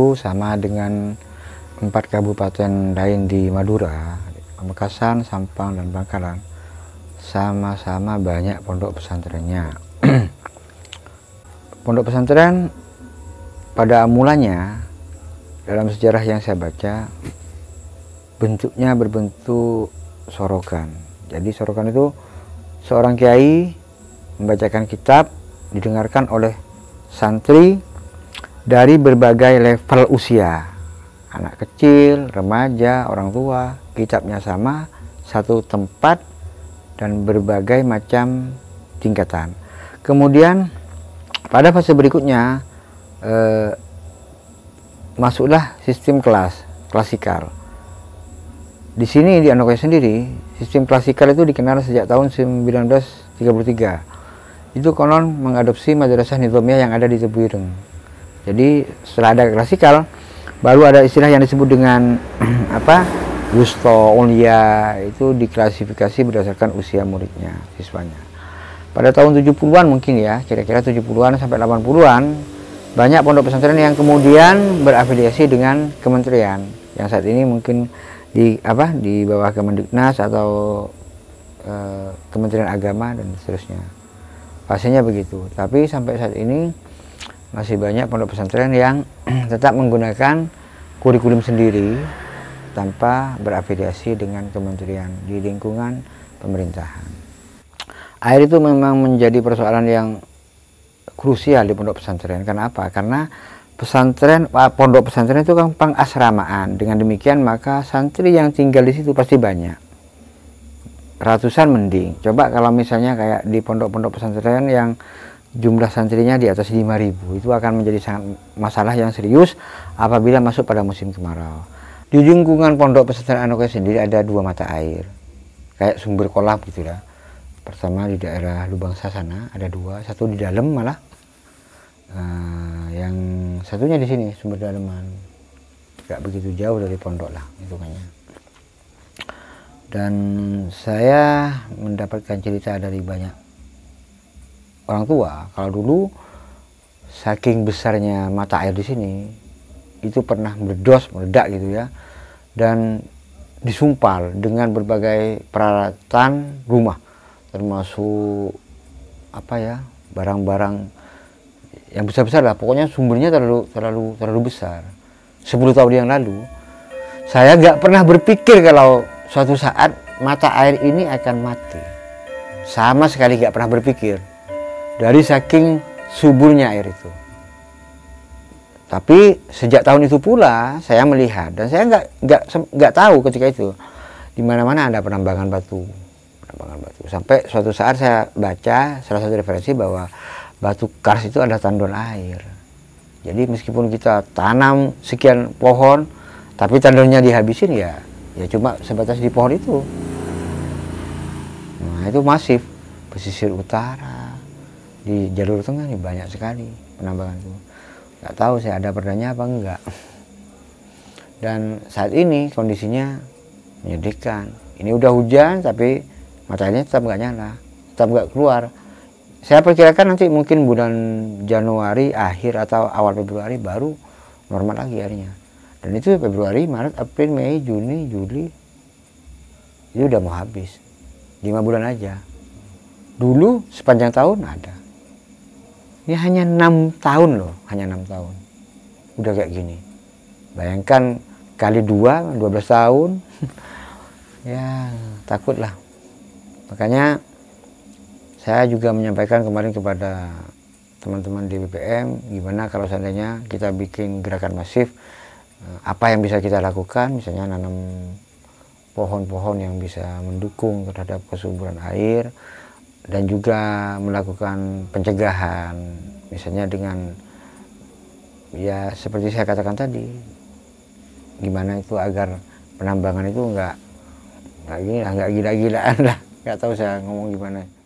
itu sama dengan empat kabupaten lain di Madura, Pamekasan, Sampang, dan Bangkalan sama-sama banyak pondok pesantrennya. pondok pesantren pada mulanya dalam sejarah yang saya baca bentuknya berbentuk sorokan. Jadi sorokan itu seorang kiai membacakan kitab didengarkan oleh santri dari berbagai level usia anak kecil, remaja, orang tua kicapnya sama satu tempat dan berbagai macam tingkatan kemudian pada fase berikutnya eh, masuklah sistem kelas klasikal di sini di Anokaya sendiri sistem klasikal itu dikenal sejak tahun 1933 itu konon mengadopsi madrasah nizamiyah yang ada di Tebuireng jadi setelah ada klasikal, baru ada istilah yang disebut dengan apa? Gusto Ulia itu diklasifikasi berdasarkan usia muridnya, siswanya. Pada tahun 70-an mungkin ya, kira-kira 70-an sampai 80-an, banyak pondok pesantren yang kemudian berafiliasi dengan kementerian yang saat ini mungkin di apa di bawah Kemendiknas atau e, Kementerian Agama dan seterusnya. Pastinya begitu. Tapi sampai saat ini masih banyak pondok pesantren yang tetap menggunakan kurikulum sendiri tanpa berafiliasi dengan kementerian di lingkungan pemerintahan. Air itu memang menjadi persoalan yang krusial di pondok pesantren. Kenapa? Karena pesantren ah, pondok pesantren itu kan pengasramaan. Dengan demikian maka santri yang tinggal di situ pasti banyak. Ratusan mending. Coba kalau misalnya kayak di pondok-pondok pesantren yang jumlah santrinya di atas 5.000 itu akan menjadi sangat masalah yang serius apabila masuk pada musim kemarau di lingkungan pondok pesantren Anoke sendiri ada dua mata air kayak sumber kolam gitu ya pertama di daerah Lubang Sasana ada dua satu di dalam malah uh, yang satunya di sini sumber dalaman nggak begitu jauh dari pondok lah kayaknya dan saya mendapatkan cerita dari banyak orang tua. Kalau dulu saking besarnya mata air di sini itu pernah berdos meledak gitu ya dan disumpal dengan berbagai peralatan rumah termasuk apa ya barang-barang yang besar-besar lah pokoknya sumbernya terlalu terlalu terlalu besar 10 tahun yang lalu saya nggak pernah berpikir kalau suatu saat mata air ini akan mati sama sekali nggak pernah berpikir dari saking suburnya air itu. Tapi sejak tahun itu pula saya melihat dan saya nggak nggak nggak tahu ketika itu di mana-mana ada penambangan batu, penambangan batu. Sampai suatu saat saya baca salah satu referensi bahwa batu kars itu ada tandon air. Jadi meskipun kita tanam sekian pohon, tapi tandonnya dihabisin ya, ya cuma sebatas di pohon itu. Nah itu masif pesisir utara, di jalur tengah nih banyak sekali penambangan itu nggak tahu saya ada perdanya apa enggak dan saat ini kondisinya menyedihkan ini udah hujan tapi matanya tetap nggak nyala tetap nggak keluar saya perkirakan nanti mungkin bulan Januari akhir atau awal Februari baru normal lagi airnya dan itu Februari Maret April Mei Juni Juli itu udah mau habis lima bulan aja dulu sepanjang tahun ada ya hanya enam tahun loh, hanya enam tahun. Udah kayak gini. Bayangkan kali dua, dua belas tahun, ya takut lah. Makanya saya juga menyampaikan kemarin kepada teman-teman di BPM, gimana kalau seandainya kita bikin gerakan masif, eh, apa yang bisa kita lakukan, misalnya nanam pohon-pohon yang bisa mendukung terhadap kesuburan air, dan juga melakukan pencegahan misalnya dengan ya seperti saya katakan tadi gimana itu agar penambangan itu nggak nggak gila nggak gila lah nggak tahu saya ngomong gimana